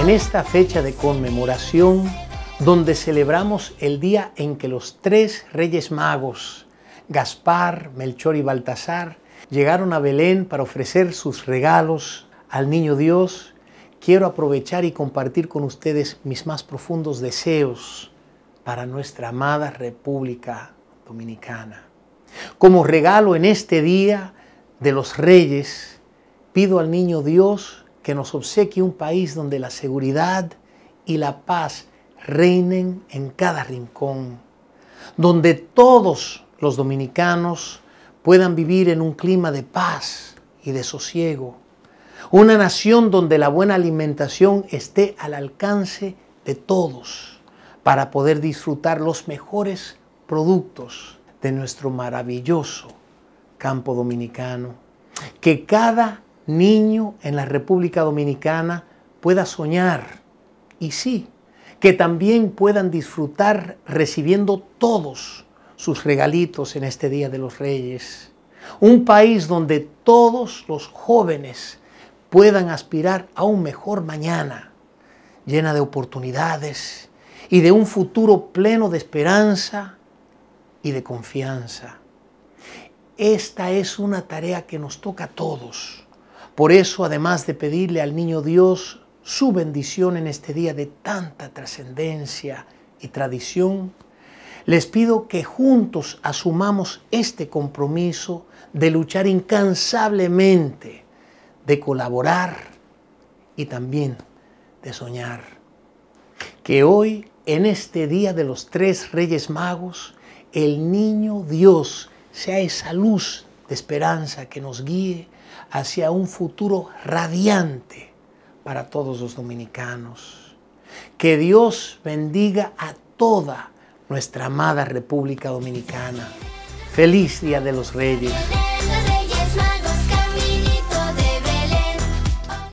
En esta fecha de conmemoración, donde celebramos el día en que los tres reyes magos, Gaspar, Melchor y Baltasar, llegaron a Belén para ofrecer sus regalos al niño Dios, quiero aprovechar y compartir con ustedes mis más profundos deseos para nuestra amada República Dominicana. Como regalo en este día de los reyes, pido al niño Dios que nos obsequie un país donde la seguridad y la paz reinen en cada rincón, donde todos los dominicanos puedan vivir en un clima de paz y de sosiego, una nación donde la buena alimentación esté al alcance de todos para poder disfrutar los mejores productos de nuestro maravilloso campo dominicano. Que cada niño en la República Dominicana pueda soñar y sí, que también puedan disfrutar recibiendo todos sus regalitos en este Día de los Reyes. Un país donde todos los jóvenes puedan aspirar a un mejor mañana, llena de oportunidades y de un futuro pleno de esperanza y de confianza. Esta es una tarea que nos toca a todos por eso, además de pedirle al niño Dios su bendición en este día de tanta trascendencia y tradición, les pido que juntos asumamos este compromiso de luchar incansablemente, de colaborar y también de soñar. Que hoy, en este día de los tres Reyes Magos, el niño Dios sea esa luz de esperanza que nos guíe hacia un futuro radiante para todos los dominicanos. Que Dios bendiga a toda nuestra amada República Dominicana. Feliz Día de los Reyes.